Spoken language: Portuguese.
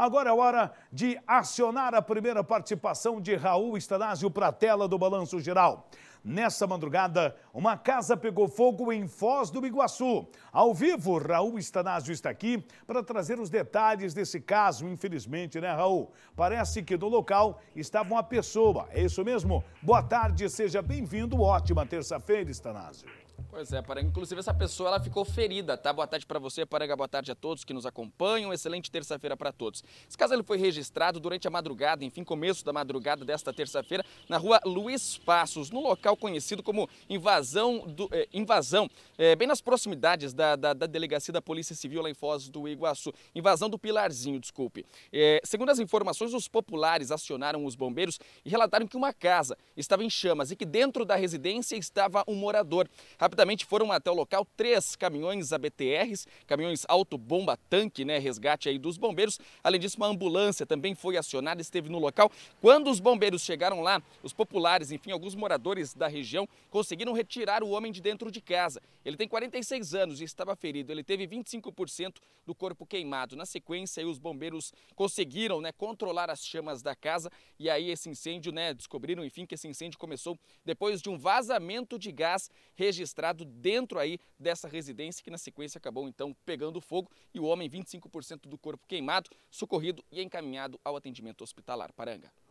Agora é hora de acionar a primeira participação de Raul Estanásio para a tela do Balanço Geral. Nessa madrugada, uma casa pegou fogo em Foz do Iguaçu. Ao vivo, Raul Estanásio está aqui para trazer os detalhes desse caso, infelizmente, né, Raul? Parece que no local estava uma pessoa, é isso mesmo? Boa tarde, seja bem-vindo. Ótima terça-feira, Estanásio. Pois é, Paranga. Inclusive, essa pessoa ela ficou ferida, tá? Boa tarde para você, Paranga. Boa tarde a todos que nos acompanham. Excelente terça-feira para todos. Esse caso ele foi registrado durante a madrugada, enfim, começo da madrugada desta terça-feira, na rua Luiz Passos. No local, local conhecido como Invasão, do, é, invasão é, bem nas proximidades da, da, da, delegacia da Polícia Civil lá em Foz do Iguaçu. Invasão do Pilarzinho, desculpe. É, segundo as informações, os populares acionaram os bombeiros e relataram que uma casa estava em chamas e que dentro da residência estava um morador. Rapidamente foram até o local três caminhões ABTRs, caminhões bomba tanque, né, resgate aí dos bombeiros. Além disso, uma ambulância também foi acionada, esteve no local. Quando os bombeiros chegaram lá, os populares, enfim, alguns moradores da região conseguiram retirar o homem de dentro de casa. Ele tem 46 anos e estava ferido. Ele teve 25% do corpo queimado. Na sequência, os bombeiros conseguiram né, controlar as chamas da casa e aí esse incêndio, né, descobriram enfim que esse incêndio começou depois de um vazamento de gás registrado dentro aí dessa residência que na sequência acabou então pegando fogo e o homem 25% do corpo queimado, socorrido e encaminhado ao atendimento hospitalar. Paranga.